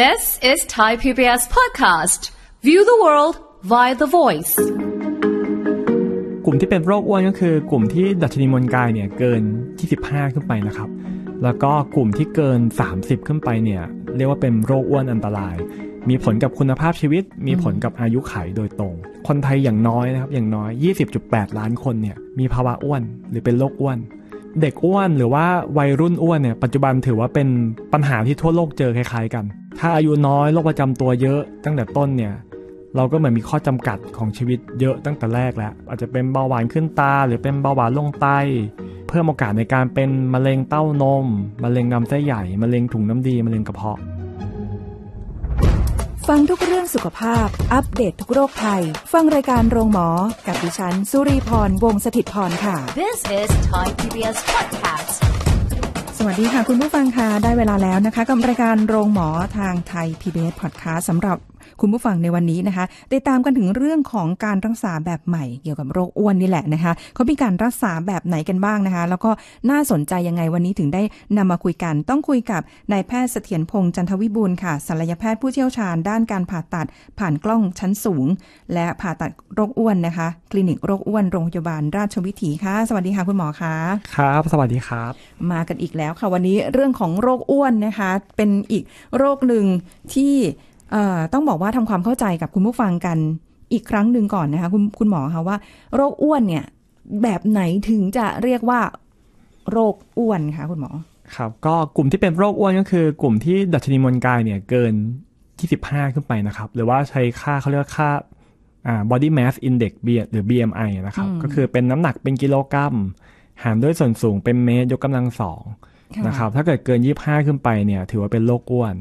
This is Thai PBS podcast. View the world via the voice. กลุ่มที่เป็นโรคอ้วนก็คือ กลุ่มที่ดัชนีมวลกายเนี่ยเกิน25ขึ้นไปนะครับ แล้วก็กลุ่มที่เกิน 30 ขึ้นไปเนี่ยเรียกว่าเป็นโรคอ้วนอันตราย มีผลกับคุณภาพชีวิต มีผลกับอายุขัยโดยตรง คนไทยอย่างน้อยนะครับอย่างน้อย 20.8 ล้านคนเนี่ยมีภาวะอ้วน หรือเป็นโรคอ้วน เด็กอ้วนหรือว่าวัยรุ่นอ้วนเนี่ยปัจจุบันถือว่าเป็นปัญหาที่ทั่วโลกเจอคล้ายๆกันถ้าอายุน้อยโรคประจำตัวเยอะ ตั้งแต่ต้นเนี่ย เราก็เหมือนมีข้อจำกัดของชีวิตเยอะตั้งแต่แรกแล้ว อาจจะเป็นเบาหวานขึ้นตา หรือเป็นเบาหวานลงไตเพิ่มโอกาสในการเป็นมะเร็งเต้านมมะเร็งลำไส้ใหญ่มะเร็งถุงน้ำดีมะเร็งกระเพาะฟังทุกเรื่องสุขภาพ อัปเดตททุกโรคภัยฟังรายการโรงหมอ กับดิฉันสุรีพรวงศิตพรค่ะ This is Thai PBS Podcast วัสดีค่ะ คุณผู้ฟังค่ะได้เวลาแล้วนะคะกับรายการโรงหมอทางไทย PBS Podcast สำหรับคุณผู้ฟังในวันนี้นะคะติดตามกันถึงเรื่องของการรักษาแบบใหม่ เกี่ยวกับโรคอ้วนนี่แหละนะคะ เขามีการรักษาแบบไหนกันบ้างนะคะ แล้วก็น่าสนใจยังไงวันนี้ถึงได้นำมาคุยกัน ต้องคุยกับนายแพทย์เสถียรพงษ์จันทวิบูลค่ะศัลยแพทย์ผู้เชี่ยวชาญด้านการผ่าตัดผ่านกล้องชั้นสูง และผ่าตัดโรคอ้วนนะคะ คลินิกโรคอ้วนโรงพยาบาลราชวิถีค่ะ สวัสดีค่ะคุณหมอคะครับสวัสดีครับ มากันอีกแล้วค่ะวันนี้เรื่องของโรคอ้วนนะคะ เป็นอีกโรคหนึ่งที่ต้องบอกว่าทำความเข้าใจกับคุณผู้ฟังกันอีกครั้งหนึ่งก่อนนะคะคุณคุณหมอคะว่า โรคอ้วนเนี่ยแบบไหนถึงจะเรียกว่าโรคอ้วนคะคุณหมอครับ ก็กลุ่มที่เป็นโรคอ้วนก็คือกลุ่มที่ดัชนีมวลกายเนี่ยเกิน25ขึ้นไปนะครับ หรือว่าใช้ค่าเขาเรียกค่า body mass index หรือ BMI นะครับก็คือเป็นน้ำหนักเป็นกิโลกรัม หารด้วยส่วนสูงเป็นเมตรยกกำลังสองนะครับ ถ้าเกิดเกิน 25 ขึ้นไปเนี่ยถือว่าเป็นโรคอ้วน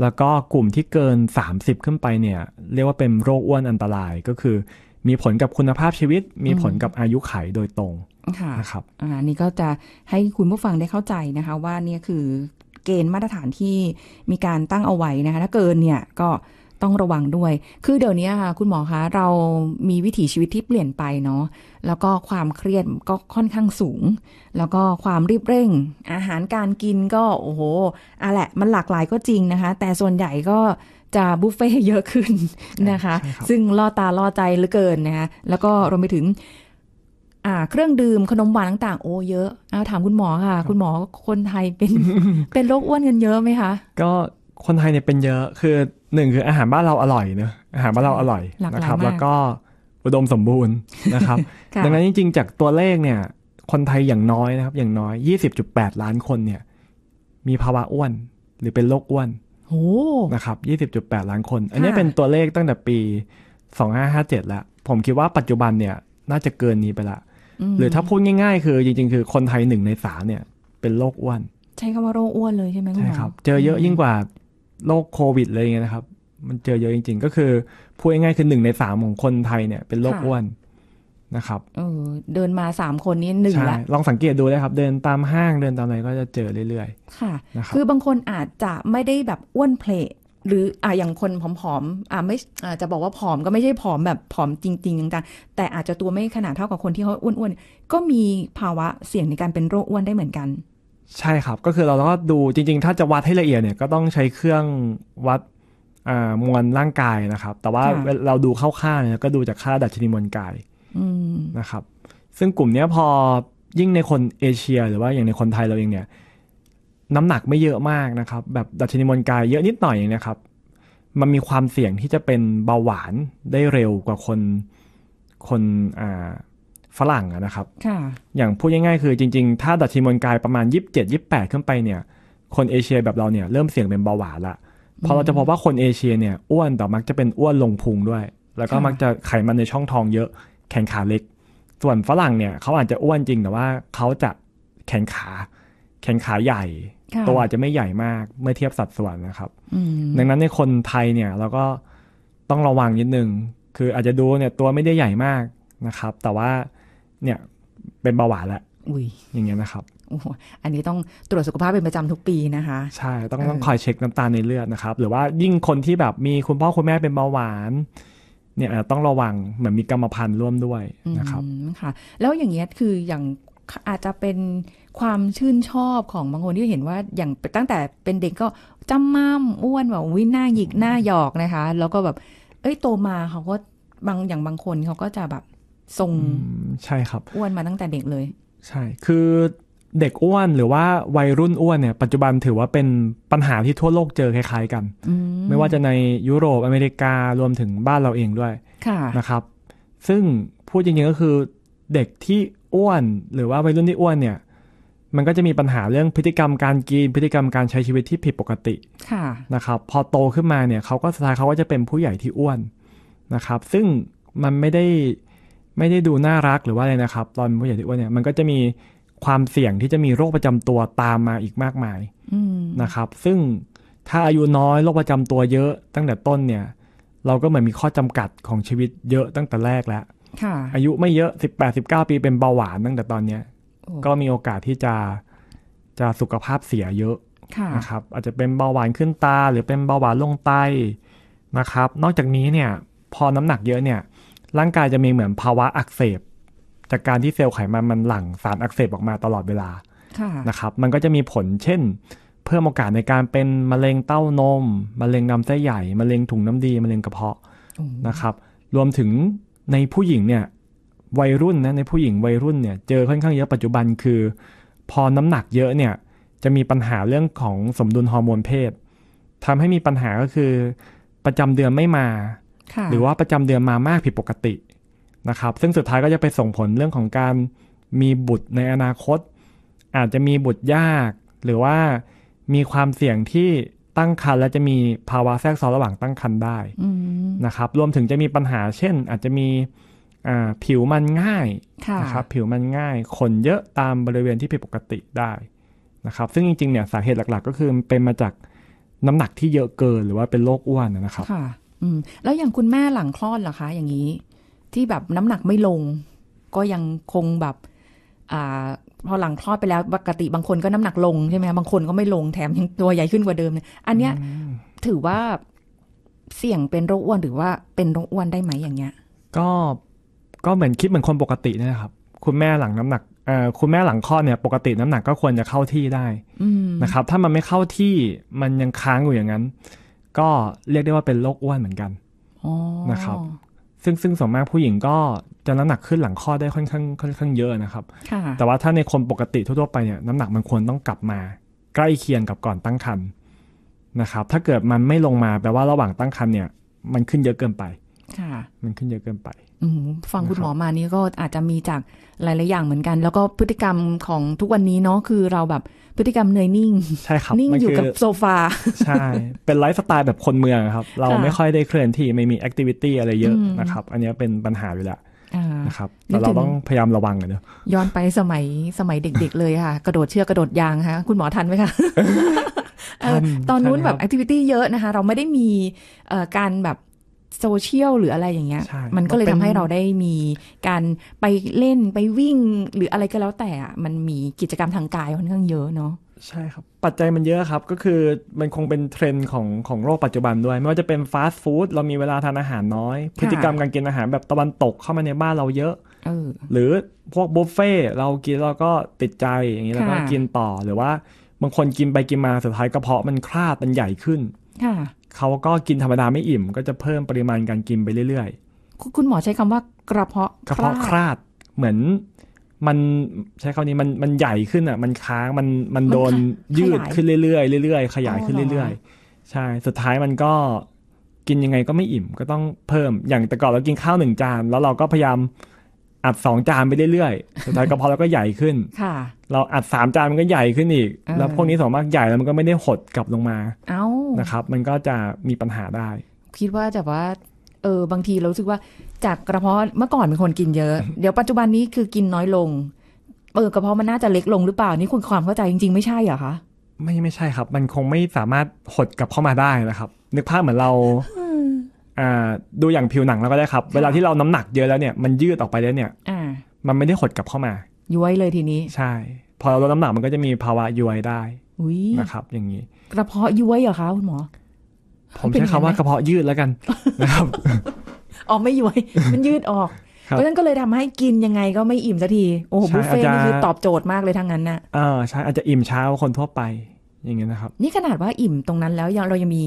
แล้วก็กลุ่มที่เกิน 30 ขึ้นไปเนี่ย เรียกว่าเป็นโรคอ้วนอันตรายก็คือมีผลกับคุณภาพชีวิต มีผลกับอายุขัยโดยตรงค่ะนะครับอันนี้ก็จะให้คุณผู้ฟังได้เข้าใจนะคะ ว่าเนี่ยคือเกณฑ์มาตรฐานที่มีการตั้งเอาไว้นะคะถ้าเกินเนี่ยก็ต้องระวังด้วย คือเดี๋ยวนี้ค่ะ คุณหมอคะเรามีวิถีชีวิตที่เปลี่ยนไปเนาะ แล้วก็ความเครียดก็ค่อนข้างสูง แล้วก็ความรีบเร่ง อาหารการกินก็โอ้โหอะแหละ มันหลากหลายก็จริงนะคะ แต่ส่วนใหญ่ก็จะบุฟเฟ่เยอะขึ้นนะคะ ซึ่งล่อตา ล่อใจเหลือเกินนะคะ แล้วก็รวมไปถึง่า เครื่องดื่มขนมหวานต่างๆ โอ้เยอะเอาถามคุณหมอค่ะ คุณหมอคนไทยเป็น เป็นโรคอ้วนกันเยอะไหมคะ ก็คนไทยเนี่ยเป็นเยอะ คือหนึ่งคืออาหารบ้านเราอร่อยเนอะอาหารบ้านเราอร่อยนะครับ แล้วก็อุดมสมบูรณ์นะครับ ดังนั้นจริงๆจากตัวเลขเนี่ย คนไทยอย่างน้อยนะครับ อย่างน้อย 20.8 ล้านคนเนี่ย มีภาวะอ้วนหรือเป็นโรคอ้วนนะครับ20.8 ล้านคน อันนี้เป็นตัวเลขตั้งแต่ปี 2557แล้วผมคิดว่าปัจจุบันเนี่ยน่าจะเกินนี้ไปละ หรือถ้าพูดง่ายๆคือ จริง ๆ คือคนไทยหนึ่งในสามเนี่ย เป็นโรคอ้วน ใช้คำว่าโรคอ้วนเลยใช่ไหมคุณหมอใช่ครับ เจอเยอะยิ่งกว่าโรคโควิดไเงยนะครับ มันเจอเยอะจริงๆ ก็คือพูดง่ายๆคือหนึ่งในสามของคนไทยเนี่ยเป็นโรคอ้วนนะครับเออเดินมาสามคนนี้หนึ่งละลองสังเกตดูได้ครับ เดินตามห้างเดินตามอะไรก็จะเจอเรื่อยๆค่ะนะครับคือบางคนอาจจะไม่ได้แบบอ้วนเพลหรืออ่ะอย่างคนผอมๆอ่ะไม่อ่ะจะบอกว่าผอมก็ไม่ใช่ผอมแบบผอมจริงๆต่างๆแต่อาจจะตัวไม่ขนาดเท่ากับคนที่เขาอ้วนๆก็มีภาวะเสี่ยงในการเป็นโรคอ้วนได้เหมือนกันใช่ครับก็คือเราก็ดูจริงๆถ้าจะวัดให้ละเอียดเนี่ยก็ต้องใช้เครื่องวัดมวลร่างกายนะครับ แต่ว่าเราดูคร่าวๆเนี่ยก็ดูจากค่าดัชนีมวลกายนะครับ ซึ่งกลุ่มนี้พอยิ่งในคนเอเชียหรือว่าอย่างในคนไทยเราเองเนี่ย น้ำหนักไม่เยอะมากนะครับ แบบดัชนีมวลกายเยอะนิดหน่อยอย่างนี้ครับ มันมีความเสี่ยงที่จะเป็นเบาหวานได้เร็วกว่าคนคนอ่าฝรั่งนะครับอย่างพูดง่ายๆคือจริงๆ ถ้าดัชนีมวลกายประมาณ 27 28 ขึ้นไปเนี่ย คนเอเชียแบบเราเนี่ยเริ่มเสี่ยงเป็นเบาหวานละพอเราจะพบว่าคนเอเชียเนี่ย อ้วนแต่มักจะเป็นอ้วนลงพุงด้วย แล้วก็มักจะไขมันในช่องท้องเยอะ แขนขาเล็ก ส่วนฝรั่งเนี่ยเขาอาจจะอ้วนจริงแต่ว่าเขาจะแขนขา แขนขาใหญ่ ตัวอาจจะไม่ใหญ่มากเมื่อเทียบสัดส่วนนะครับดังนั้นในคนไทยเนี่ยเราก็ต้องระวังนิดนึง คืออาจจะดูเนี่ยตัวไม่ได้ใหญ่มากนะครับ แต่ว่าเนี่ยเป็นเบาหวานแล้วอยอย่างเงี้ยนะครับอ้อันนี้ต้องตรวจสุขภาพเป็นประจำทุกปีนะคะใช่ ต้องต้องคอยเช็คน้ำตาลในเลือดนะครับ หรือว่ายิ่งคนที่แบบมีคุณพ่อคุณแม่เป็นเบาหวานเนี่ยต้องระวังเหมือนมีกรรมพันธุ์ร่วมด้วยนะครับค่ะแล้วอย่างเงี้ยคืออย่างอาจจะเป็นความชื่นชอบของบางคนที่เห็นว่าอย่างตั้งแต่เป็นเด็กก็จำม่ามอ้วนแบบวิหน้าหยิกหน้าหยอกนะคะ แล้วก็แบบเอ้ยโตมาเขาก็บางอย่างบางคนเขาก็จะแบบทรงใช่ครับอ้วนมาตั้งแต่เด็กเลย ใช่ คือเด็กอ้วนหรือว่าวัยรุ่นอ้วนเนี่ย ปัจจุบันถือว่าเป็นปัญหาที่ทั่วโลกเจอคล้ายๆ กัน ไม่ว่าจะในยุโรปอเมริการวมถึงบ้านเราเองด้วยนะครับ ซึ่ง พูดจริงๆก็คือเด็กที่อ้วนหรือว่าวัยรุ่นที่อ้วนเนี่ย มันก็จะมีปัญหาเรื่องพฤติกรรม การกินพฤติกรรมการใช้ชีวิตที่ผิดปกตินะครับ พอโตขึ้นมาเนี่ยเขาก็สุดท้ายเขาก็จะเป็นผู้ใหญ่ที่อ้วนนะครับ ซึ่งมันไม่ได้ไม่ได้ดูน่ารักหรือว่าอะไรนะครับ ตอนผู้ใหญ่ที่อ้วนเนี่ยมันก็จะมีความเสี่ยงที่จะมีโรคประจำตัวตามมาอีกมากมายนะครับ ซึ่งถ้าอายุน้อยโรคประจำตัวเยอะ ตั้งแต่ต้นเนี่ย เราก็เหมือนมีข้อจำกัดของชีวิตเยอะตั้งแต่แรกแล้วอายุไม่เยอะสิบแปดสิบเก้าปีเป็นเบาหวานตั้งแต่ตอนเนี้ยก็มีโอกาสที่จะจะสุขภาพเสียเยอะนะครับ อาจจะเป็นเบาหวานขึ้นตาหรือเป็นเบาหวานลงไตนะครับ นอกจากนี้เนี่ย พอน้ำหนักเยอะเนี่ยร่างกายจะมีเหมือนภาวะอักเสบ จากการที่เซลล์ไขมันมันหลั่งสารอักเสบออกมาตลอดเวลานะครับ มันก็จะมีผลเช่น เพิ่มโอกาสในการเป็นมะเร็งเต้านม มะเร็งลำไส้ใหญ่ มะเร็งถุงน้ำดี มะเร็งกระเพาะ นะครับ รวมถึงในผู้หญิงเนี่ยวัยรุ่นนะในผู้หญิงวัยรุ่นเนี่ยเจอค่อนข้างเยอะปัจจุบันคือ พอน้ำหนักเยอะเนี่ยจะมีปัญหาเรื่องของสมดุลฮอร์โมนเพศทำให้มีปัญหาก็คือประจำเดือนไม่มาหรือว่าประจำเดือนมามากผิดปกตินะครับ ซึ่งสุดท้ายก็จะไปส่งผลเรื่องของการมีบุตรในอนาคต อาจจะมีบุตรยาก หรือว่ามีความเสี่ยงที่ตั้งครรภ์และจะมีภาวะแทรกซ้อนระหว่างตั้งครรภ์ได้นะครับ รวมถึงจะมีปัญหาเช่น อาจจะมีผิวมันง่ายนะครับ ผิวมันง่ายขนเยอะตามบริเวณที่ผิดปกติได้นะครับ ซึ่งจริงๆเนี่ยสาเหตุหลักๆ ก็คือเป็นมาจากน้ำหนักที่เยอะเกินหรือว่าเป็นโรคอ้วนนะครับอืมแล้วอย่างคุณแม่หลังคลอดล่ะคะอย่างนี้ ที่แบบน้ำหนักไม่ลง ก็ยังคงแบบ อ่า พอหลังคลอดไปแล้วปกติบางคนก็น้ำหนักลงใช่ไหมบางคนก็ไม่ลงแถมยังตัวใหญ่ขึ้นกว่าเดิมเนี่ยอันเนี้ย ถือว่าเสี่ยงเป็นโรคอ้วนหรือว่าเป็นโรคอ้วนได้ไหมอย่างเงี้ย ก็ก็เหมือนคิดเหมือนคนปกตินะครับ คุณแม่หลังน้ำหนักเอ่อคุณแม่หลังคลอดเนี่ยปกติน้ำหนักก็ควรจะเข้าที่ได้นะครับ ถ้ามันไม่เข้าที่มันยังค้างอยู่อย่างนั้นก็เรียกได้ว่าเป็นโรคอ้วนเหมือนกันนะครับ ซึ่งซึ่งส่วนมากผู้หญิงก็จะน้ำหนักขึ้นหลังคลอดได้ค่อนข้างค่อนข้างเยอะนะครับ แต่ว่าถ้าในคนปกติทั่วๆไปเนี่ยน้ำหนักมันควรต้องกลับมา ใกล้เคียงกับก่อนตั้งครรภ์นะครับ ถ้าเกิดมันไม่ลงมาแปลว่าระหว่างตั้งครรภ์เนี่ย มันขึ้นเยอะเกินไปมันขึ้นเยอะเกินไป ฟังคุณหมอมานี่ก็อาจจะมีจาก หลาย ๆ อย่างเหมือนกัน แล้วก็พฤติกรรมของทุกวันนี้เนาะคือเราแบบพฤติกรรมเนยนิ่ง ใช่ครับนิ่งอยู่กับโซฟา ใช่ เป็นไลฟ์สไตล์แบบคนเมืองครับ เราไม่ค่อยได้เคลื่อนที่ไม่มีแอคทิวิตี้อะไรเยอะนะครับ อันนี้เป็นปัญหาอยู่และนะครับแต่เราต้องพยายามระวังกันเนาะย้อนไปสมัยสมัยเด็ก ๆ เลยค่ะ กระโดดเชือกกระโดดยางค่ะคุณหมอทันไหมคะตอนนู้นแบบแอคทิวิตี้เยอะนะคะเราไม่ได้มีการแบบโซเชียลหรืออะไรอย่างเงี้ยมันก็เลยทำให้เราได้มีการไปเล่นไปวิ่ง หรืออะไรก็แล้วแต่อ่ะมันมีกิจกรรมทางกายค่อนข้างเยอะเนาะใช่ครับ ปัจจัยมันเยอะครับ ก็คือมันคงเป็นเทรนด์ของของโลกปัจจุบันด้วย ไม่ว่าจะเป็นฟาสต์ฟู้ดเรามีเวลาทานอาหารน้อย พฤติกรรมการกินอาหารแบบตะวันตกเข้ามาในบ้านเราเยอะออหรือพวกบุฟเฟ่เรากินเราก็ติดใจอย่างนี้แล้วก็กินต่อหรือว่า บางคนกินไปกินมาสุดท้ายกระเพาะมันคลาดมันใหญ่ขึ้นเขาก็กินธรรมดาไม่อิ่มก็จะเพิ่มปริมาณการกินไปเรื่อย ๆ คุณหมอใช้คำว่ากระเพาะกระเพาะคราด เหมือน มันใช้คำนี้มันมันใหญ่ขึ้นอ่ะ มันค้างมันมันโดนยืดขึ้นเรื่อยๆเรื่อยๆ ขยายขึ้นเรื่อยๆ ใช่ สุดท้ายมันก็กินยังไงก็ไม่อิ่ม ก็ต้องเพิ่ม อย่างแต่ก่อนเรากินข้าวหนึ่งจานแล้วเราก็พยายาม อัดสองจานไปเรื่อยๆ สุดท้ายกระเพาะเราก็ใหญ่ขึ้นค่ะ เราอัดสามจานมันก็ใหญ่ขึ้นอีกแล้วพวกนี้สองมากใหญ่แล้วมันก็ไม่ได้หดกลับลงมา เอานะครับมันก็จะมีปัญหาได้ คิดว่าแต่ว่าเออบางทีเราสึกว่าจากกระเพาะเมื่อก่อนเป็นคนกินเยอะ เดี๋ยวปัจจุบันนี้คือกินน้อยลง เออกระเพาะมันน่าจะเล็กลงหรือเปล่านี่คุณความเข้าใจจริงๆไม่ใช่เหรอคะ ไม่ไม่ใช่ครับ มันคงไม่สามารถหดกลับเข้ามาได้นะครับ นึกภาพเหมือนเราดูอย่างผิวหนังแล้วก็ได้ครับ เวลาที่เราน้ำหนักเยอะแล้วเนี่ยมันยืดออกไปแล้วเนี่ยอมันไม่ได้หดกลับเข้ามาย้วยเลยทีนี้ใช่พอเราลดน้ำหนักมันก็จะมีภาวะย้วยได้นะครับ อย่างนี้ กระเพาะย้วยเหรอคะคุณหมอ ผมใช้คำว่ากระเพาะยืดแล้วกันนะครับอ๋อไม่ย้วยมันยืดออก เพราะฉะนั้นก็เลยทำให้กินยังไงก็ไม่อิ่มสักทีโอ้โหบุฟเฟ่นี่คือตอบโจทย์มากเลยทั้งนั้นนะเออใช่อาจจะอิ่มเช้าคนทั่วไปอย่างเงี้ยนะครับ นี่ขนาดว่าอิ่มตรงนั้นแล้วยังเรายังมี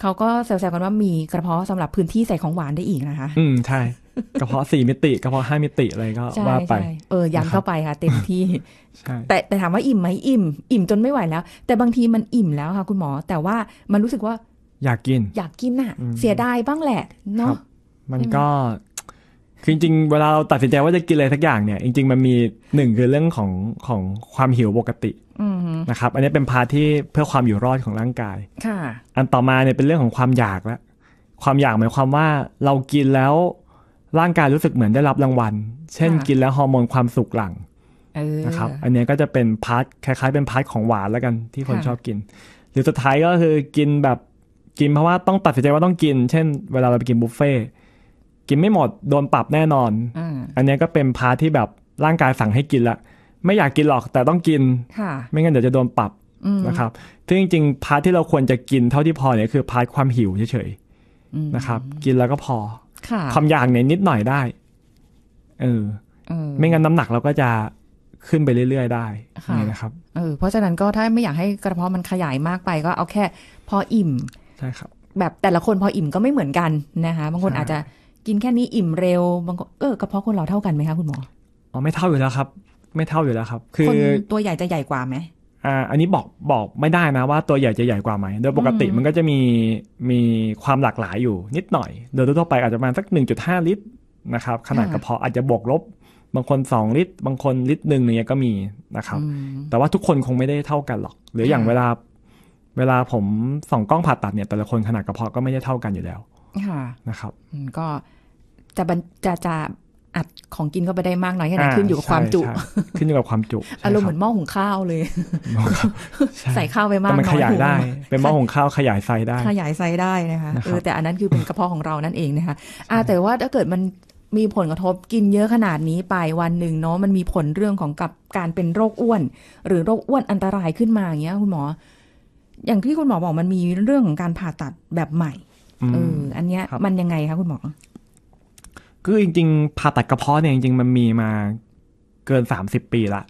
เขาก็แซวๆกันว่ามีกระเพาะสำหรับพื้นที่ใส่ของหวานได้อีกนะคะอืมใช่กระเพาะสี่มิติกระเพาะห้ามิติอะไรก็ ว่าไป เออยันเข้าไปค่ะเต็มที่แต่แต่ถามว่าอิ่มไหมอิ่ม อิ่มจนไม่ไหวแล้ว แต่บางทีมันอิ่มแล้วค่ะ คุณหมอ แต่ว่ามันรู้สึกว่า อยากกิน อยากกินอ่ะ เสียดายบ้างแหละเนาะ มันก็คือจริงเวลาเราตัดสินใจว่าจะกินอะไรสักอย่างเนี่ยจริงๆ มันมีหนึ่งคือเรื่องของของความหิวปกตินะครับ อันนี้เป็นพาที่เพื่อความอยู่รอดของร่างกาย ค่ะ อันต่อมาเนี่ยเป็นเรื่องของความอยากละความอยากหมายความว่าเรากินแล้วร่างกายรู้สึกเหมือนได้รับรางวัล เช่นกินแล้วฮอร์โมนความสุขหลังนะครับ อันนี้ก็จะเป็นพาร์ทคล้ายๆ เป็นพาร์ทของหวานแล้วกันที่คนชอบกิน หรือสุดท้ายก็คือกินแบบกินเพราะว่าต้องตัดสินใจว่าต้องกิน เช่น เวลาเราไปกินบุฟเฟ่กินไม่หมดโดนปรับแน่นอนอันนี้ก็เป็นพาร์ทที่แบบร่างกายสั่งให้กินละ ไม่อยากกินหรอกแต่ต้องกินไม่งั้นเดี๋ยวจะโดนปรับนะครับซึ่งจริง ๆ พาร์ทที่เราควรจะกินเท่าที่พอเนี่ยคือพาร์ทความหิวเฉยๆนะครับ กินแล้วก็พอความอยากเนี่ยนิดหน่อยได้ เออ ไม่งั้นน้ำหนักเราก็จะขึ้นไปเรื่อยๆได้ นี่นะครับ เออ เพราะฉะนั้นก็ถ้าไม่อยากให้กระเพาะมันขยายมากไปก็เอาแค่ พออิ่ม ใช่ครับ แบบแต่ละคนพออิ่มก็ไม่เหมือนกันนะคะบางคนอาจจะกินแค่นี้อิ่มเร็วบางคนเออกระเพาะคนเราเท่ากันไหมคะคุณหมอ อ๋อไม่เท่าอยู่แล้วครับ ไม่เท่าอยู่แล้วครับ คือคนตัวใหญ่จะใหญ่กว่าไหมอ่าอันนี้บอกบอกไม่ได้นะว่าตัวใหญ่จะใหญ่กว่าไหมโดยปกติมันก็จะมีมีความหลากหลายอยู่นิดหน่อยโดยทั่วไปอาจจะประมาณสัก1.5ลิตรนะครับ ขนาดกระเพาะอาจจะบวกลบบางคน2ลิตร บางคนลิตรหนึ่งเนี่ยก็มีนะครับ แต่ว่าทุกคนคงไม่ได้เท่ากันหรอกหรืออย่างเวลาเวลาผมส่องกล้องผ่าตัดเนี่ย แต่ละคนขนาดกระเพาะก็ไม่ได้เท่ากันอยู่แล้วนะครับ ก็จะจะจะอัดของกินเข้าไปได้มากน้อยแค่ไหนขึ้นอยู่กับความจุ ขึ้นอยู่กับความจุอารมณ์เหมือนหม้อหุงข้าวเลยใส่ข้าวไปมากน้อยมันขยายได้ เป็นหม้อหุงข้าวขยายไซได้ ขยายไซได้นะคะเออแต่อันนั้นคือเป็นกระเพาะของเรานั่นเองนะคะอ่าแต่ว่าถ้าเกิดมันมีผลกระทบกินเยอะขนาดนี้ไปวันหนึ่งเนาะมันมีผลเรื่องของกับการเป็นโรคอ้วน หรือโรคอ้วนอันตรายขึ้นมาอย่างเงี้ย คุณหมอ อย่างที่คุณหมอบอกมันมีเรื่องของการผ่าตัดแบบใหม่เอออันเนี้ย มันยังไงคะคุณหมอคือจริง ๆผ่าตัดกระเพาะเนี่ยจริงๆมันมีมาเกินสามสิบปีละ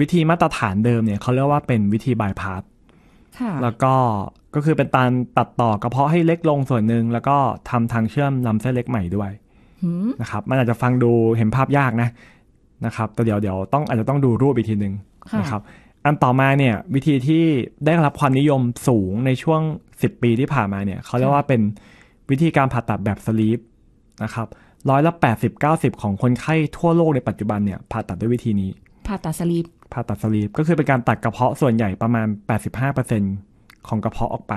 วิธีมาตรฐานเดิมเนี่ยเขาเรียกว่าเป็นวิธีบายพาสแล้วก็ก็คือเป็นการตัดต่อกระเพาะให้เล็กลงส่วนหนึ่ง แล้วก็ทำทางเชื่อมลาเส้นเล็กใหม่ด้วยนะครับ มันอาจจะฟังดูเห็นภาพยากนะนะครับแต่เดี๋ยวเดี๋ยวต้องอาจจะต้องดูรูปอีกทีหนึ่งนะครับ อันต่อมาเนี่ย วิธีที่ได้รับความนิยมสูงในช่วงสิบปีที่ผ่านมาเนี่ยเขาเรียกว่าเป็นวิธีการผ่าตัดแบบสลีปนะครับร้อยละแปดสิบเก้าสิบของคนไข้ทั่วโลกในปัจจุบันเนี่ยผ่าตัดด้วยวิธีนี้ ผ่าตัดสลีปผ่าตัดสลีปก็คือเป็นการตัดกระเพาะส่วนใหญ่ประมาณแปดสิบห้าเปอร์เซ็นของกระเพาะออกไป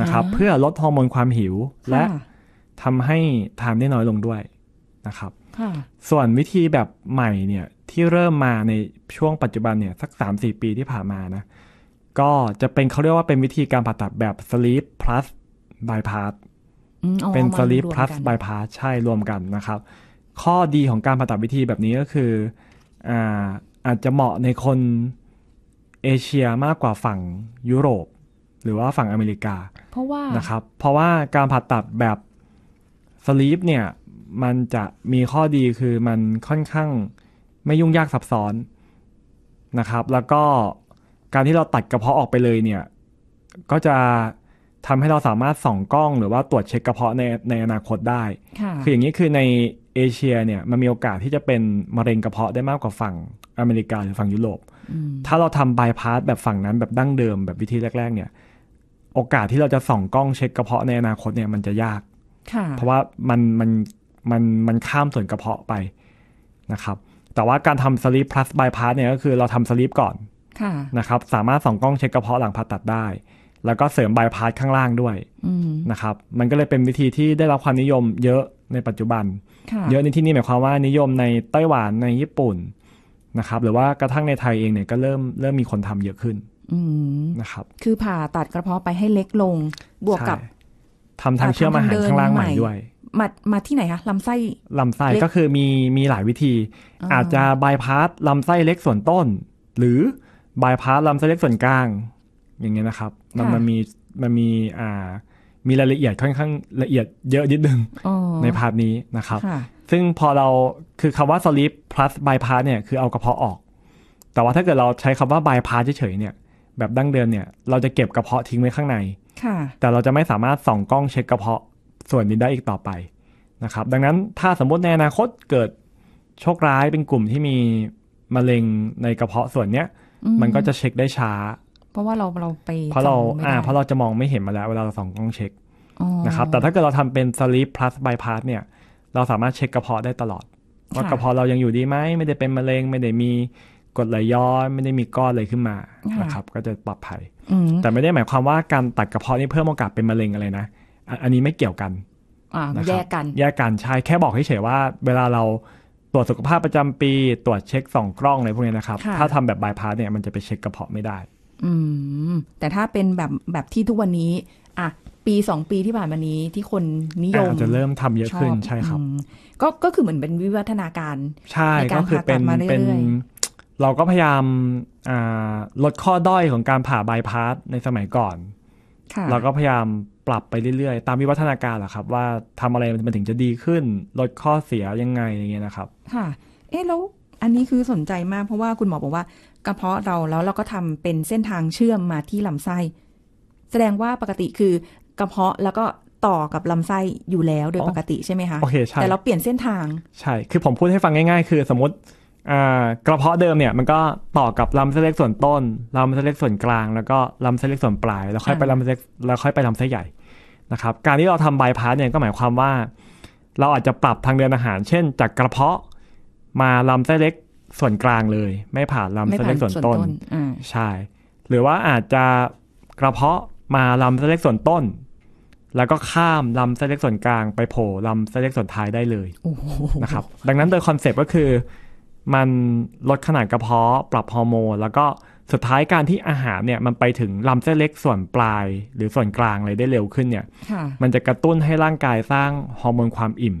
นะครับเพื่อลดฮอร์โมนความหิวและทำให้ทานได้น้อยลงด้วยนะครับ ส่วนวิธีแบบใหม่เนี่ยที่เริ่มมาในช่วงปัจจุบันเนี่ยสักสามสี่ปีที่ผ่านมานะ ก็จะเป็นเขาเรียกว่าเป็นวิธีการผ่าตัดแบบสลีปพลัสบายพาสเป็นสลีปพลัสบายพาสใช่รวมกันนะครับ ข้อดีของการผ่าตัดวิธีแบบนี้ก็คืออ่าอาจจะเหมาะในคนเอเชียมากกว่าฝั่งยุโรป หรือว่าฝั่งอเมริกา เพราะว่านะครับ เพราะว่าการผ่าตัดแบบสลีปเนี่ย มันจะมีข้อดีคือมันค่อนข้างไม่ยุ่งยากซับซ้อนนะครับ แล้วก็การที่เราตัดกระเพาะออกไปเลยเนี่ย ก็จะทำให้เราสามารถส่องกล้องหรือว่าตรวจเช็คกระเพาะในในอนาคตได้ คืออย่างนี้คือในเอเชียเนี่ยมันมีโอกาสที่จะเป็นมะเร็งกระเพาะได้มากกว่าฝั่งอเมริกาหรือฝั่งยุโรปถ้าเราทำบายพาสแบบฝั่งนั้นแบบดั้งเดิม แบบวิธีแรกๆเนี่ยโอกาสที่เราจะส่องกล้องเช็คกระเพาะในอนาคตเนี่ยมันจะยาก เพราะว่ามันมันมันมันข้ามส่วนกระเพาะไปนะครับ แต่ว่าการทำสลีปพลัสบายพาสเนี่ยก็คือเราทำสลีปก่อนนะครับสามารถส่องกล้องเช็คกระเพาะหลังผ่าตัดได้แล้วก็เสริมบายพาสข้างล่างด้วยนะครับ มันก็เลยเป็นวิธีที่ได้รับความนิยมเยอะในปัจจุบัน เยอะในที่นี้หมายความว่านิยมในไต้หวันในญี่ปุ่นนะครับ หรือว่ากระทั่งในไทยเองเนี่ยก็เริ่มเริ่มมีคนทำเยอะขึ้นนะครับ คือผ่าตัดกระเพาะไปให้เล็กลงบวกกับทำทางเชื่อมอาหารข้างล่างใหม่ด้วยมามาที่ไหนคะลำไส้ ลำไส้ก็คือมีมีหลายวิธี อาจจะบายพาสลำไส้เล็กส่วนต้น หรือบายพาสลำไส้เล็กส่วนกลางอย่างเงี้ยนะครับ มันมันมีมันมีอ่ามีรายละเอียดค่อนข้างละเอียดเยอะนิดนึงในภาพนี้นะครับ ซึ่งพอเราคือคำว่า sleep plus bypass เนี่ย คือเอากระเพาะออก แต่ว่าถ้าเกิดเราใช้คำว่า bypass เฉยๆเนี่ย แบบดั้งเดิมเนี่ย เราจะเก็บกระเพาะทิ้งไว้ข้างใน แต่เราจะไม่สามารถส่องกล้องเช็คกระเพาะส่วนนี้ได้อีกต่อไปนะครับ ดังนั้นถ้าสมมติในอนาคตเกิดโชคร้ายเป็นกลุ่มที่มีมะเร็งในกระเพาะส่วนเนี้ย มันก็จะเช็คได้ช้าเพราะว่าเราเราไป เพราะเราอ่าเพราะเราจะมองไม่เห็นมาแล้วเวลาเราส่องกล้องเช็คนะครับแต่ถ้าเกิดเราทำเป็นสลิปพลัสไบพาสเนี่ย เราสามารถเช็คกระเพาะได้ตลอดว่ากระเพาะเรายังอยู่ดีไหม ไม่ได้เป็นมะเร็งไม่ได้มีกรดไหลย้อนไม่ได้มีก้อนอะไรขึ้นมา นะครับ ก็จะปลอดภัย แต่ไม่ได้หมายความว่าการตัดกระเพาะนี่เพิ่มโอกาสเป็นมะเร็งอะไรนะ อันนี้ไม่เกี่ยวกันแยกกัน แยกกันใช่แค่บอกให้เฉยว่า เวลาเราตรวจสุขภาพประจำปีตรวจเช็คสองกล้องอะไรพวกนี้นะครับ ถ้าทำแบบบายพาสเนี่ยมันจะไปเช็คกระเพาะไม่ได้อืมแต่ถ้าเป็นแบบแบบที่ทุกวันนี้อ่ะปีสองปีที่ผ่านมานี้ที่คน นิยมอาจจะเริ่มทำเยอะขึ้นใช่ครับก็ก็คือเหมือนเป็นวิวัฒนาการ ใช่ก็คือเป็นเป็นเราก็พยายามลดข้อด้อยของการผ่าบายพาสในสมัยก่อนเราก็พยายามปรับไปเรื่อยๆตามวิวัฒนาการแหละครับ ว่าทำอะไรมันถึงจะดีขึ้นลดข้อเสียยังไงอย่างเงี้ยนะครับ ค่ะ เอ๊ะแล้วอันนี้คือสนใจมากเพราะว่าคุณหมอบอกว่ากระเพาะเราแล้วเราก็ทำเป็นเส้นทางเชื่อมมาที่ลำไส้ แสดงว่าปกติคือ กระเพาะแล้วก็ต่อกับลำไส้อยู่แล้วโดยปกติใช่ไหมคะโอเคใช่แต่เราเปลี่ยนเส้นทางใช่คือผมพูดให้ฟังง่ายๆ คือสมมติกระเพาะเดิมเนี่ย มันก็ต่อกับลำไส้เล็กส่วนต้นลำไส้เล็กส่วนกลาง แล้วก็ลำไส้เล็กส่วนปลายแล้วค่อยไปลำไส้เล็กแล้วค่อยไปลำไส้ใหญ่นะครับ การที่เราทำบายพาสเนี่ยก็หมายความว่า เราอาจจะปรับทางเดินอาหาร เช่น จากกระเพาะมาลำไส้เล็กส่วนกลางเลย ไม่ผ่านลำเส้นเล็กส่วนต้นใช่ หรือว่าอาจจะกระเพาะมาลำเส้นเล็กส่วนต้น แล้วก็ข้ามลำเส้นเล็กส่วนกลาง ไปโผล่ลำเส้นเล็กส่วนท้ายได้เลยนะครับ ดังนั้นโดยคอนเซปต์ก็คือ มันลดขนาดกระเพาะปรับฮอร์โมนแล้วก็สุดท้ายการที่อาหารเนี่ย มันไปถึงลำเส้นเล็กส่วนปลาย หรือส่วนกลางเลยได้เร็วขึ้นเนี่ยมันจะกระตุ้นให้ร่างกายสร้างฮอร์โมนความอิ่ม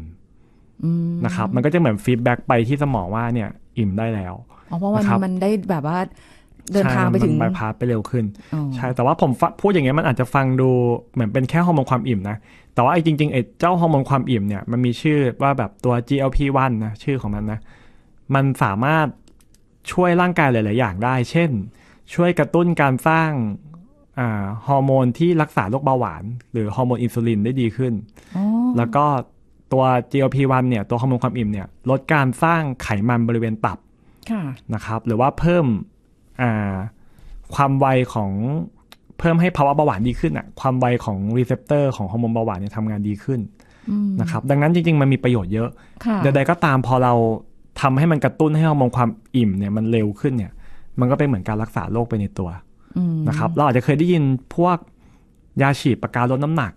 นะครับมันก็จะเหมือนฟีดแบ็กไปที่สมองว่าเนี่ยอิ่มได้แล้วอ๋อเพราะวันมันได้แบบว่าเดินทางไปถึงบายพาสไปเร็วขึ้น ใช่ แต่ว่าผมพูดอย่างเงี้ยมันอาจจะฟังดูเหมือนเป็นแค่ฮอร์โมนความอิ่มนะ แต่ว่าไอ้จริงๆไอ้เจ้าฮอร์โมนความอิ่มเนี่ยมันมีชื่อว่าแบบตัว GLP-1 นะชื่อของมันนะ มันสามารถช่วยร่างกายหลายๆอย่างได้ เช่น ช่วยกระตุ้นการสร้างฮอร์โมนที่รักษาโรคเบาหวานหรือฮอร์โมนอินซูลินได้ดีขึ้นแล้วก็ตัว GLP-1 เนี่ย ตัวฮอร์โมนความอิ่มเนี่ย ลดการสร้างไขมันบริเวณตับนะครับ หรือว่าเพิ่มความไวของ เพิ่มให้ภาวะเบาหวานดีขึ้นอะความไวของรีเซพเตอร์ของฮอร์โมนเบาหวานเนี่ยทำงานดีขึ้นนะครับ ดังนั้นจริงๆ มันมีประโยชน์เยอะ เดี๋ยวใดก็ตามพอเราทำให้มันกระตุ้นให้ฮอร์โมนความอิ่มเนี่ยมันเร็วขึ้นเนี่ย มันก็เป็นเหมือนการรักษาโรคไปในตัวนะครับ เราอาจจะเคยได้ยินพวกยาฉีดประกาลดน้ำหนัก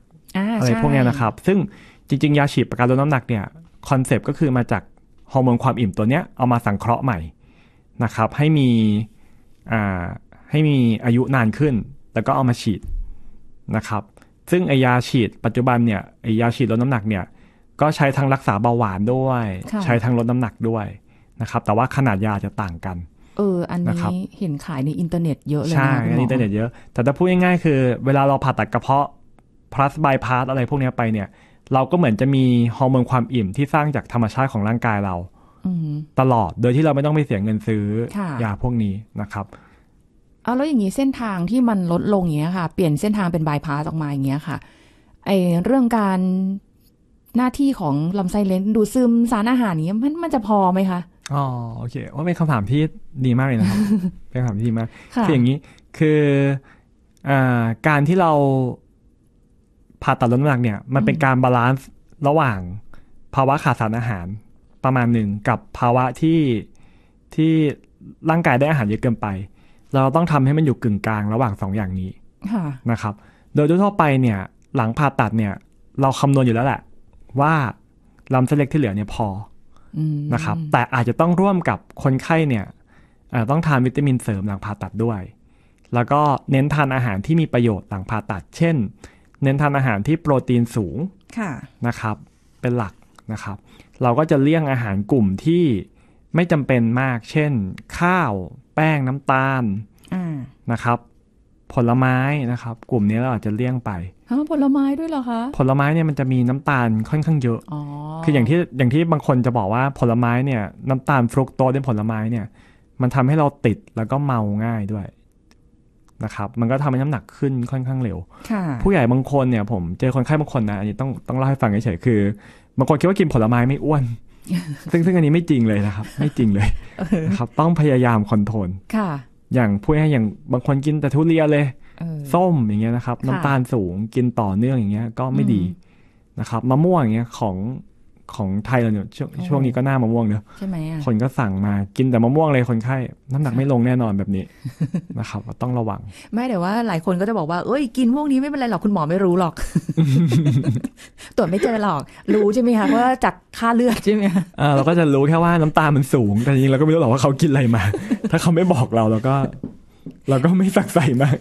อะไรพวกนี้นะครับ ซึ่งจริงๆยาฉีดปการลดน้ำหนักเนี่ยคอนเซปต์ก็คือมาจากฮอร์โมนความอิ่มตัวเนี้ยเอามาสังเคราะห์ใหม่นะครับ ให้มีอ่าให้มีอายุนานขึ้น แล้วก็เอามาฉีดนะครับ ซึ่งไอยาฉีดปัจจุบันเนี่ยไอยาฉีดลดน้ำหนักเนี่ย ก็ใช้ทั้งรักษาเบาหวานด้วย ใช้ทั้งลดน้ำหนักด้วยนะครับแต่ว่าขนาดยาจะต่างกันเอออันนี้เห็นขายในอินเทอร์เน็ต เยอะเลยใช่ในอินเทอร์เน็ตเยอะ แต่ถ้าพูดง่ายๆคือ เวลาเราผ่าตัดกระเพาะ plus b y p พา s อะไรพวกนี้ไปเนี่ยเราก็เหมือนจะมีฮอร์โมนความอิ่มที่สร้างจากธรรมชาติของร่างกายเราตลอด โดยที่เราไม่ต้องไปเสียเงินซื้อยาพวกนี้นะครับ เอาแล้วอย่างนี้เส้นทางที่มันลดลงอย่างเงี้ยค่ะ เปลี่ยนเส้นทางเป็นบายพาสออกมาอย่างเงี้ยค่ะไอเรื่องการหน้าที่ของลำไส้เลนดูซึมสารอาหารนี้มันมันจะพอไหมคะ อ๋อโอเค ว่าเป็นคำถามที่ดีมากเลยนะครับเป็นคำถามที่ดีมากคืออย่างนี้ คืออการที่เราผ่าตัดลดน้ำหนักเนี่ย มันเป็นการบาลานซ์ระหว่างภาวะขาดสารอาหารประมาณหนึ่งกับภาวะที่ที่ร่างกายได้อาหารเยอะเกินไป เราต้องทำให้มันอยู่กึ่งกลางระหว่าง 2ออย่างนี้นะครับ โดยทั่วไปเนี่ยหลังผ่าตัดเนี่ย เราคำนวณอยู่แล้วแหละ ว่าลำเส้นเล็กที่เหลือเนี่ยพอนะครับ แต่อาจจะต้องร่วมกับคนไข้เนี่ยต้องทานวิตามินเสริมหลังผ่าตัดด้วย แล้วก็เน้นทานอาหารที่มีประโยชน์หลังผ่าตัดเช่นเน้นทานอาหารที่โปรตีนสูงะนะครับ เป็นหลักนะครับ เราก็จะเลี่ยงอาหารกลุ่มที่ไม่จำเป็นมาก เช่น ข้าว แป้งน้ำตาลนะครับ ผลไม้นะครับ กลุ่มนี้เราอาจจะเลี่ยงไปฮะผลไม้ด้วยเหรอคะ ผลไม้เนี่ยมันจะมีน้ำตาลค่อนข้างเยอะอคืออย่างที่อย่างที่บางคนจะบอกว่าผลไม้เนี่ยน้ำตาลฟรุกโตในผลไม้เนี่ยมันทำให้เราติดแล้วก็เมาง่ายด้วยนะครับ มันก็ทำให้น้ำหนักขึ้นค่อนข้างเร็ว ผู้ใหญ่บางคนเนี่ย ผมเจอคนไข้บางคนนะ อันนี้ ต้องต้องเล่าให้ฟังเฉยๆ คือ บางคนคิดว่ากินผลไม้ไม่อ้วน ซึ่งซึ่งอันนี้ไม่จริงเลยนะครับ ไม่จริงเลยนะครับ ต้องพยายามคอนโทรลอย่างผู้ให้อย่างบางคนกินแต่ทุเรียนเลย ส้มอย่างเงี้ยนะครับ น้ำตาลสูง กินต่อเนื่องอย่างเงี้ย ก็ไม่ดีนะครับ มะม่วงอย่างเงี้ยของของไทยเราเนี่ยชช่วงนี้ก็หน้ามะม่วงเนอะใช่ไหมอ่ะคนก็สั่งมากินแต่มะม่วงเลยคนไข้น้ำหนักไม่ลงแน่นอนแบบนี้นะครับ ต้องระวัง ไม่แต่ว่าหลายคนก็จะบอกว่าเอ้ยกินพวกนี้ไม่เป็นไรหรอกคุณหมอไม่รู้หรอกตรวจไม่เจอหรอก รู้ใช่ไหมคะว่าจากค่าเลือดใช่ไหมอ่าเราก็จะรู้แค่ว่าน้ำตามันสูง แต่จริงเราก็ไม่รู้หรอกว่าเขากินอะไรมา ถ้าเขาไม่บอกเราเราก็เราก็ไม่สักใส่มาก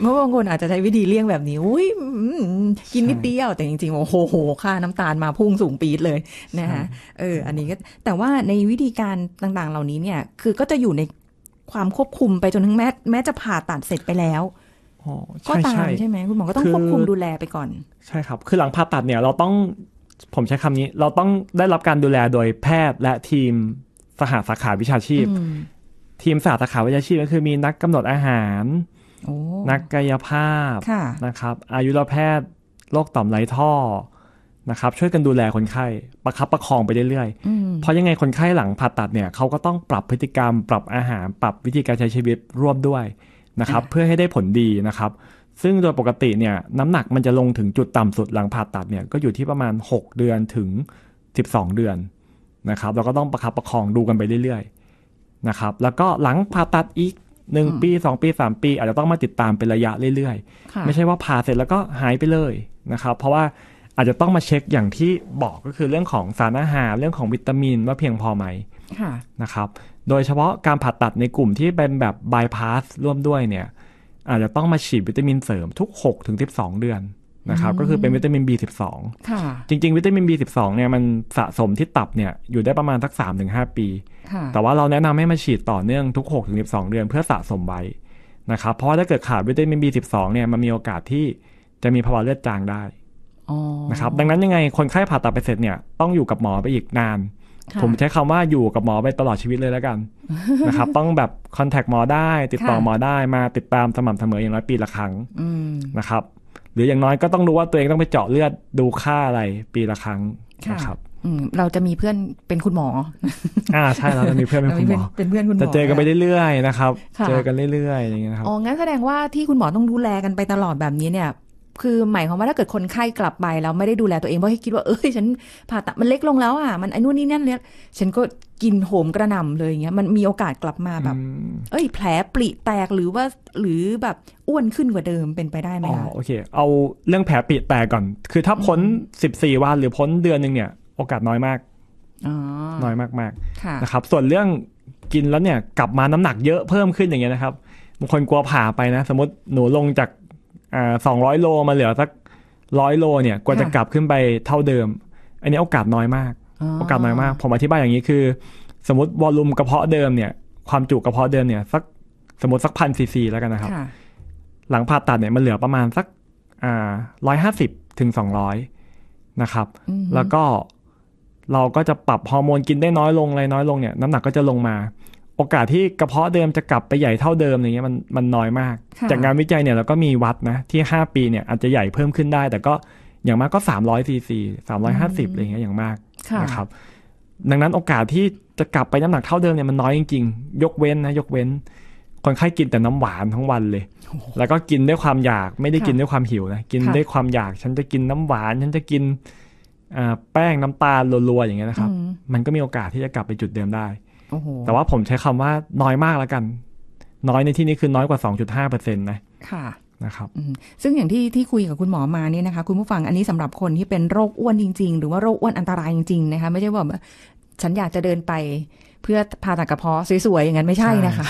เมื่อบางคนอาจจะใช้วิธีเลี่ยงแบบนี้ อุ้ยกินนิดเดียวแต่จริงๆ โอ้โหค่าน้ำตาลมาพุ่งสูงปีดเลยนะคะเออ อันนี้ก็แต่ว่าในวิธีการต่างๆ เหล่านี้เนี่ยคือก็จะอยู่ในความควบคุมไปจนถึงแม้แม้จะผ่าตัดเสร็จไปแล้วก็ตามใช่ไหม คุณหมอก็ต้องควบคุมดูแลไปก่อน ใช่ครับคือหลังผ่าตัดเนี่ย เราต้องผมใช้คำนี้ เราต้องได้รับการดูแลโดยแพทย์และทีมสหาสาขาวิชาชีพทีมสาสาขาวิชาชีพก็คือมีนักกำหนดอาหาร นักกายภาพนะครับ อายุรแพทย์โรคต่อมไรท่อ นะครับช่วยกันดูแลคนไข้ ประคับประคองไปเรื่อย ๆ เพราะยังไงคนไข้หลังผ่าตัดเนี่ยเขาก็ต้องปรับพฤติกรรมปรับอาหารปรับวิธีการใช้ชีวิตร่วมด้วยนะครับเพื่อให้ได้ผลดีนะครับ ซึ่งโดยปกติเนี่ยน้ำหนักมันจะลงถึงจุดต่ำสุดหลังผ่าตัดเนี่ยก็อยู่ที่ประมาณ 6 เดือนถึง 12 เดือนนะครับ เราก็ต้องประคับประคองดูกันไปเรื่อยๆนะครับแล้วก็หลังผ่าตัดอีกหนึ่งปีสองปีสามปี อาจจะต้องมาติดตามเป็นระยะเรื่อยๆ ไม่ใช่ว่าผ่าเสร็จแล้วก็หายไปเลยนะครับเพราะว่าอาจจะต้องมาเช็คอย่างที่บอกก็คือเรื่องของสารอาหารเรื่องของวิตามินว่าเพียงพอไหมนะครับโดยเฉพาะการผ่าตัดในกลุ่มที่เป็นแบบบายพาสร่วมด้วยเนี่ยอาจจะต้องมาฉีดวิตามินเสริมทุก 6-12 เดือนนะครับก็คือเป็นวิตามิน B12 ค่ะ จริง ๆ วิตามิน B12 เนี่ยมันสะสมที่ตับเนี่ยอยู่ได้ประมาณสัก 3-5 ปี แต่ว่าเราแนะนำให้มาฉีดต่อเนื่องทุก 6-12 เดือนเพื่อสะสมไว้นะครับ เพราะถ้าเกิดขาดวิตามิน B12 เนี่ยมันมีโอกาสที่จะมีภาวะเลือดจางได้นะครับดังนั้นยังไงคนไข้ผ่าตัดไปเสร็จเนี่ย ต้องอยู่กับหมอไปอีกนาน ผมใช้คำว่าอยู่กับหมอไปตลอดชีวิตเลยแล้วกันนะครับต้องแบบคอนแทคหมอได้ ติดต่อหมอได้มาติดตามสม่ำเสมออย่างน้อยปีละครั้งนะครับหรืออย่างน้อยก็ต้องรู้ว่าตัวเองต้องไปเจาะเลือดดูค่าอะไรปีละครั้งนะครับเราจะมีเพื่อนเป็นคุณหมอ อ่าใช่เราจะมีเพื่อนเป็นคุณหมอเป็นเพื่อนคุณหมอจะเจอกันไปเรื่อยๆนะครับเจอกันเรื่อยๆอย่างเงี้ยครับอ๋องั้นแสดงว่าที่คุณหมอต้องดูแลกันไปตลอดแบบนี้เนี่ยคือหมายความว่าถ้าเกิดคนไข้กลับไปแล้ว ไม่ได้ดูแลตัวเองเพราะให้คิดว่าเอ้ย ฉันผ่าตัดมันเล็กลงแล้วอ่ะมันไอ้นู่นนี่นั่นเล็กฉันก็กินโหมกระหน่ำเลยอย่างเงี้ยมันมีโอกาสกลับมาแบบ เอ้ยแผลปริแตกหรือว่าหรือแบบอ้วนขึ้นกว่าเดิมเป็นไปได้ไหมคะอ๋อโอเค เอาเรื่องแผลปริแตกก่อน คือถ้าพ้นสสิบี่วันหรือพ้นเดือนหนึ่งเนี่ย โอกาสน้อยมากน้อยมากๆนะครับ ส่วนเรื่องกินแล้วเนี่ย กลับมาน้ำหนักเยอะเพิ่มขึ้นอย่างเงี้ยนะครับบางคนกลัวผ่าไปนะ สมมติหนูลงจากสองร้อยโลมาเหลือสักร้อยโลเนี่ย กว่าจะกลับขึ้นไปเท่าเดิม อันนี้โอกาสน้อยมากโอกาสน้อยมาก ผมอธิบายอย่างนี้คือสมมติวอลลุ่มกระเพาะเดิม เนี่ย ความจุกระเพาะเดิมเนี่ย สักสมมติสักพันซีซีแล้วกันนะครับ หลังผ่าตัดเนี่ยมันเหลือประมาณสักร้อยห้าสิบถึงสองร้อยนะครับ แล้วก็เราก็จะปรับฮอร์โมนกินได้น้อยลงอะไรน้อยลงเนี่ยน้ำหนักก็จะลงมาโอกาสที่กระเพาะเดิมจะกลับไปใหญ่เท่าเดิมอย่างเงี้ยมันมันน้อยมาก จากงานวิจัยเนี่ยเราก็มีวัดนะที่ 5 ปีเนี่ย อาจจะใหญ่เพิ่มขึ้นได้ แต่ก็อย่างมากก็300ซีซี350อะไรเงี้ยอย่างมากนะครับ ดังนั้นโอกาสที่จะกลับไปน้ำหนักเท่าเดิมเนี่ยมันน้อยจริงๆยกเว้นนะยกเว้นคนไข้กินแต่น้ำหวานทั้งวันเลย แล้วก็กินด้วยความอยากไม่ได้กินด้วยความหิวนะกินด้วยความอยาก ฉันจะกินน้ำหวาน ฉันจะกินแป้งน้ำตาลรัวๆอย่างเงี้ยนะครับ มันก็มีโอกาสที่จะกลับไปจุดเดิมได้แต่ว่าผมใช้คำว่าน้อยมากแล้วกัน น้อยในที่นี้คือน้อยกว่า 2.5เปอร์เซ็นต์นะ ค่ะนะครับซึ่งอย่างที่ที่คุยกับคุณหมอมาเนี่ยนะคะ คุณผู้ฟังอันนี้สำหรับคนที่เป็นโรคอ้วนจริงๆ หรือว่าโรคอ้วนอันตรายจริง ๆ นะคะไม่ใช่ว่า ฉันอยากจะเดินไปเพื่อผ่าตัดกระเพาะสวยๆอย่างนั้นไม่ใช่นะคะ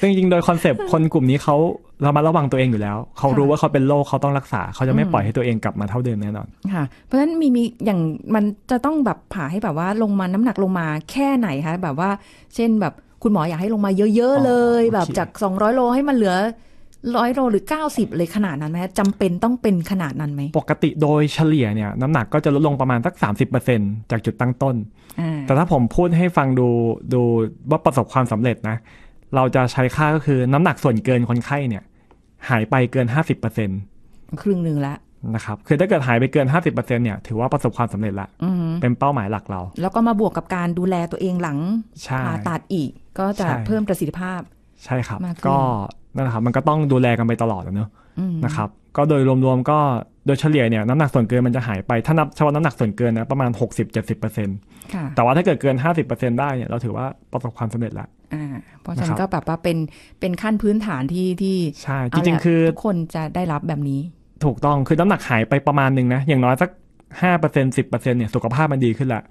ซึ่งจริงๆโดยคอนเซปต์คนกลุ่มนี้เขาเรามาระวังตัวเองอยู่แล้ว เขารู้ว่าเขาเป็นโรคเขาต้องรักษาเขาจะไม่ปล่อยให้ตัวเองกลับมาเท่าเดิมแน่นอนค่ะ เพราะฉะนั้นมีมีอย่างมันจะต้องแบบผ่าให้แบบว่าลงมาน้ำหนักลงมาแค่ไหนคะแบบว่า เช่นแบบคุณหมออยากให้ลงมาเยอะๆ เลย แบบจาก 200 โลให้มันเหลือร้อยโลหรือ 90 เลยขนาดนั้นไหมจำเป็นต้องเป็นขนาดนั้นไหมปกติโดยเฉลี่ยเนี่ยน้ำหนักก็จะลดลงประมาณสัก 30%จากจุดตั้งต้นแต่ถ้าผมพูดให้ฟังดูดูว่าประสบความสำเร็จนะ เราจะใช้ค่าก็คือน้ำหนักส่วนเกินคนไข้เนี่ย หายไปเกินห้าสิบเปอร์เซ็นครึ่งหนึ่งละนะครับคือถ้าเกิดหายไปเกิน 50%เซ็นเนี่ยถือว่าประสบความสำเร็จละ เป็นเป้าหมายหลักเราแล้วก็มาบวกกับการดูแลตัวเองหลังผ่าตัดอีกก็จะเพิ่มประสิทธิภาพ ใช่ครับก็นั่นแหละครับมันก็ต้องดูแลกันไปตลอดเนอะนะครับ ก็โดยรวมๆก็โดยเฉลี่ยเนี่ยน้ำหนักส่วนเกินมันจะหายไป ถ้านับเฉพาะน้ำหนักส่วนเกินนะประมาณ 60-70%แต่ว่าถ้าเกิดเกิน 50%ได้เนี่ยเราถือว่าประสบความสำเร็จละเพราะฉะนั้นก็แบบว่าเป็นเป็นขั้นพื้นฐานที่ที่ใช่จริงๆคือทุกคนจะได้รับแบบนี้ ถูกต้องคือน้ำหนักหายไปประมาณหนึ่งนะ อย่างน้อยสักห้าเปอร์เซ็นสิบเปอร์เซ็นเนี่ยสุขภาพมันดีขึ้นละ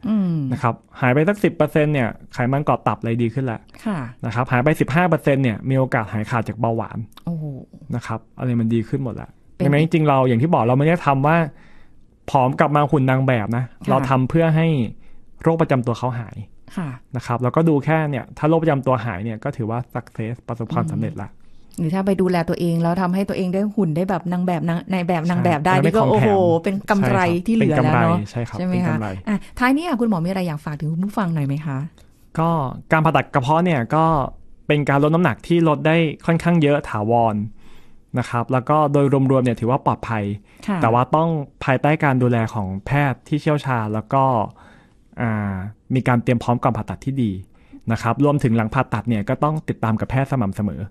นะครับหายไปสักสิบเปอร์เซ็นเนี่ยไขมันเกาะตับเลยดีขึ้นละนะครับหายไปสิบห้าเปอร์เซ็นเนี่ยมีโอกาสหายขาดจากเบาหวานนะครับอะไรมันดีขึ้นหมดละดังนไหมจริงเราอย่างที่บอกเราไม่ได้ทำว่าผอมกลับมาหุ่นนางแบบนะเราทำเพื่อให้โรคประจำตัวเขาหายนะครับแล้วก็ดูแค่เนี่ยถ้าโรคประจำตัวหายเนี่ยก็ถือว่าสักเซสประสบความสำเร็จละหรือถ้าไปดูแลตัวเองแล้วทาให้ตัวเองได้หุ่นได้แบบนางแบบในแบบนางแบบได้นี่ก็โอ้โหเป็นกำไรที่เหลือแล้วเนาะใช่ไหมคะะท้ายนี้คุณหมอมีอะไรอยากฝากถึงผู้ฟังหน่อยไหมคะ ก็การผ่าตัดกระเพาะเนี่ยก็เป็นการลดน้ำหนักที่ลดได้ค่อนข้างเยอะถาวรนะครับแล้วก็โดยรวมๆเนี่ยถือว่าปลอดภัย แต่ว่าต้องภายใต้การดูแลของแพทย์ที่เชี่ยวชาญแล้วก็มีการเตรียมพร้อมก่อนผ่าตัดที่ดีนะครับรวมถึงหลังผ่าตัดเนี่ยก็ต้องติดตามกับแพทย์สม่ำเสมอ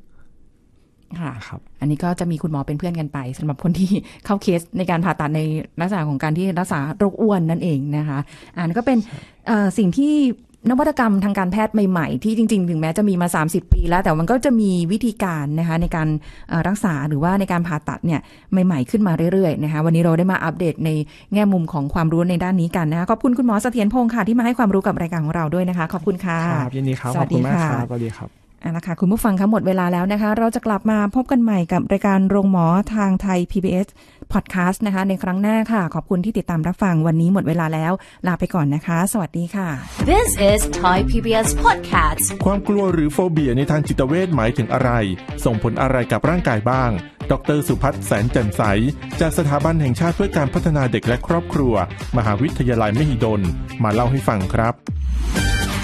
ค่ะ ครับ อันนี้ก็จะมีคุณหมอเป็นเพื่อนกันไปสำหรับคนที่เข้าเคสในการผ่าตัดในลักษณะของการที่รักษาโรคอ้วนนั่นเองนะคะอันก็เป็นสิ่งที่นวัตกรรมทางการแพทย์ใหม่ๆ ที่จริงๆ ถึงแม้จะมีมา 30 ปีแล้ว แต่มันก็จะมีวิธีการนะคะในการรักษาหรือว่าในการผ่าตัดเนี่ยใหม่ ๆขึ้นมาเรื่อยๆนะคะวันนี้เราได้มาอัปเดตในแง่มุมของความรู้ในด้านนี้กันนะคะขอบคุณคุณหมอเสถียรพงศ์ค่ะที่มาให้ความรู้กับรายการของเราด้วยนะคะ ขอบคุณค่ะครับยินดีครับขอบคุณมากครับสวัสดีครับเอาะคะคุณผู้ฟังคะหมดเวลาแล้วนะคะเราจะกลับมาพบกันใหม่กับรายการโรงหมอทางไทย PBS พอดแคสต์นะคะในครั้งหน้าค่ะ ขอบคุณที่ติดตามรับฟังวันนี้หมดเวลาแล้ว ลาไปก่อนนะคะ สวัสดีค่ะ This is Thai PBS Podcast ความกลัวหรือโฟเบียในทางจิตเวชหมายถึงอะไร ส่งผลอะไรกับร่างกายบ้าง ดรสุพัฒน์แสนแจ่มใสจากสถาบันแห่งชาติเพื่อการพัฒนาเด็กและครอบครัว มหาวิทยาลัยมหิดลมาเล่าให้ฟังครับ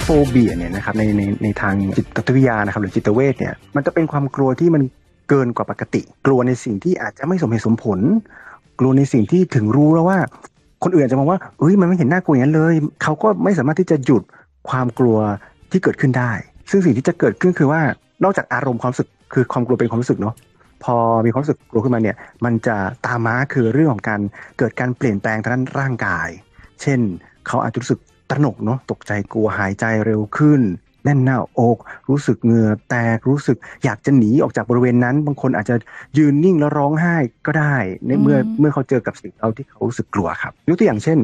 โฟเบียเนี่ยนะครับในในในทางจิตวิทยานะครับหรือจิตเวชเนี่ยมันจะเป็นความกลัวที่มันเกินกว่าปกติ กลัวในสิ่งที่อาจจะไม่สมเหตุสมผล กลัวในสิ่งที่ถึงรู้แล้วว่า คนอื่นจะมองว่าเอ้ย มันไม่เห็นหน้ากลัวอย่างนั้นเลย เขาก็ไม่สามารถที่จะหยุดความกลัวที่เกิดขึ้นได้ ซึ่งสิ่งที่จะเกิดขึ้นคือว่า นอกจากอารมณ์ความสึก คือความกลัวเป็นความรู้สึกเนาะ พอมีความรู้สึกกลัวขึ้นมาเนี่ย มันจะตามมาคือเรื่องของการเกิดการเปลี่ยนแปลงทางด้านร่างกาย เช่น เขาอาจจะรู้สึกตระหนกเนาะ ตกใจ กลัว หายใจเร็วขึ้นแน่นหน้าอกรู้สึกเหงื่อแตก รู้สึกอยากจะหนี ออกจากบริเวณนั้น บางคนอาจจะยืนนิ่งแล้วร้องไห้ก็ได้ ในเมื่อเมื่อเขาเจอกับสิ่งเราที่เขารู้สึกกลัวครับ ยกตัวอย่างเช่น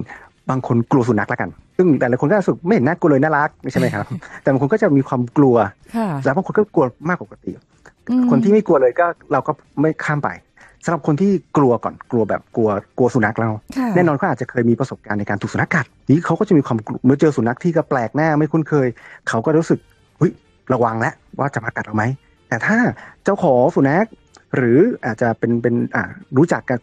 บางคนกลัวสุนัขละกัน ซึ่งแต่ละคนก็รู้สึกไม่เห็นน่ากลัวเลยน่ารัก ใช่ไหมครับ แต่บางคนก็จะมีความกลัวแล้วบางคนก็กลัวมากกว่าปกติคนที่ไม่กลัวเลยก็เราก็ไม่ข้ามไปสำหรับคนที่กลัวก่อนกลัวแบบกลัวกลัวสุนัขเรา แน่นอนเขาอาจจะเคยมีประสบการณ์ในการถูกสุนัขกัดนี่เขาก็จะมีความเมื่อเจอสุนัขที่ก็แปลกหน้าไม่คุ้นเคย เขาก็รู้สึกเฮ้ยระวังแล้วว่าจะมากัดเราไหมแต่ถ้าเจ้าของสุนัขหรืออาจจะเป็นเป็นอ่ารู้จักกับ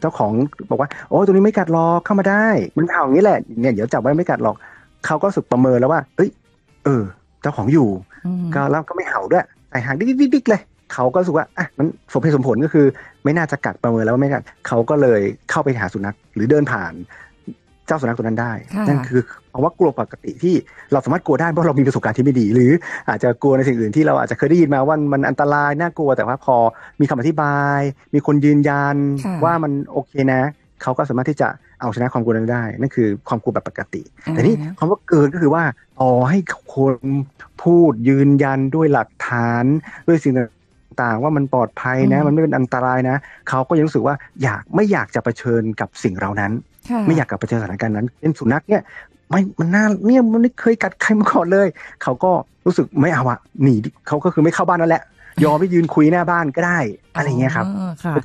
เจ้าของบอกว่า โอ้ตัวนี้ไม่กัดหรอกเข้ามาได้มันเห่าอย่างนี้แหละเนี่ยเดี๋ยวจับไว้ไม่กัดหรอก เขาก็สึกประเมินแล้วว่าเอ้ยเออ เจ้าของอยู่ก็แล้วก็ไม่เห่าด้วยแต่หางดิ๊กดิ๊กเลยเขาก็รู้สึกว่าอ่ะมันสมเหตุสมผลก็คือไม่น่าจะกัดประเมินแล้วว่าไม่กัด เขาก็เลยเข้าไปหาสุนัขหรือเดินผ่านเจ้าสุนัขตัวนั้นได้นั่นคือเพราะว่ากลัวปกติที่เราสามารถกลัวได้เพราะเรามีประสบการณ์ที่ไม่ดี หรือ อาจจะกลัวในสิ่งอื่นที่เราอาจจะเคยได้ยินมาว่ามันอันตรายน่ากลัว แต่ว่าพอมีคำอธิบาย มีคนยืนยันว่ามันโอเคนะ เขาก็สามารถที่จะเอาชนะความกลัวนั้นได้นั่นคือ ความกลัวแบบปกติแต่นี่คำว่าเกินก็คือว่าต่อให้คนพูดยืนยันด้วยหลักฐานด้วยสิ่งต่างๆว่ามันปลอดภัยนะมันไม่เป็นอันตรายนะ เขาก็ยังรู้สึกว่าอยากไม่อยากจะเผชิญกับสิ่งเหล่านั้น ไม่อยากกับเผชิญสถานการณ์นั้นเป็นสุนัขเนี่ยไม่มันน่าเนี่ยมันไม่เคยกัดใครมาก่อนเลย เขาก็รู้สึกไม่เอาอะหนีเขาก็คือไม่เข้าบ้านนั่นแหละยอมไปยืนคุยหน้าบ้านก็ได้อะไรเงี้ยครับ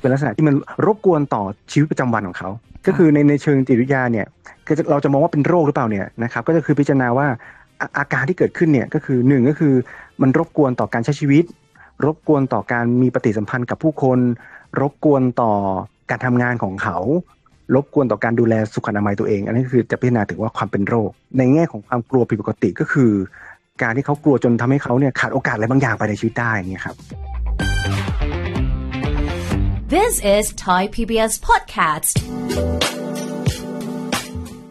เป็นลักษณะที่มันรบกวนต่อชีวิตประจำวันของเขา ก็คือในในเชิงจิตวิทยาเนี่ยเราจะมองว่าเป็นโรคหรือเปล่าเนี่ยนะครับก็จะคือพิจารณาว่าอาการที่เกิดขึ้นเนี่ยก็คือหนึ่งก็คือมันรบกวนต่อการใช้ชีวิตรบกวนต่อการมีปฏิสัมพันธ์กับผู้คน รบกวนต่อการทำงานของเขา รบกวนต่อการดูแลสุขอนามัยตัวเอง อันนี้คือจะพิจารณาถึงว่าความเป็นโรค ในแง่ของความกลัวผิดปกติก็คือ การที่เขากลัวจนทำให้เขาเนี่ยขาดโอกาสอะไรบางอย่างไปในชีวิตได้อย่างเงี้ยครับ This is Thai PBS podcast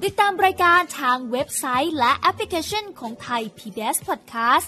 ติดตามรายการทางเว็บไซต์ และแอปพลิเคชันของ Thai PBS Podcast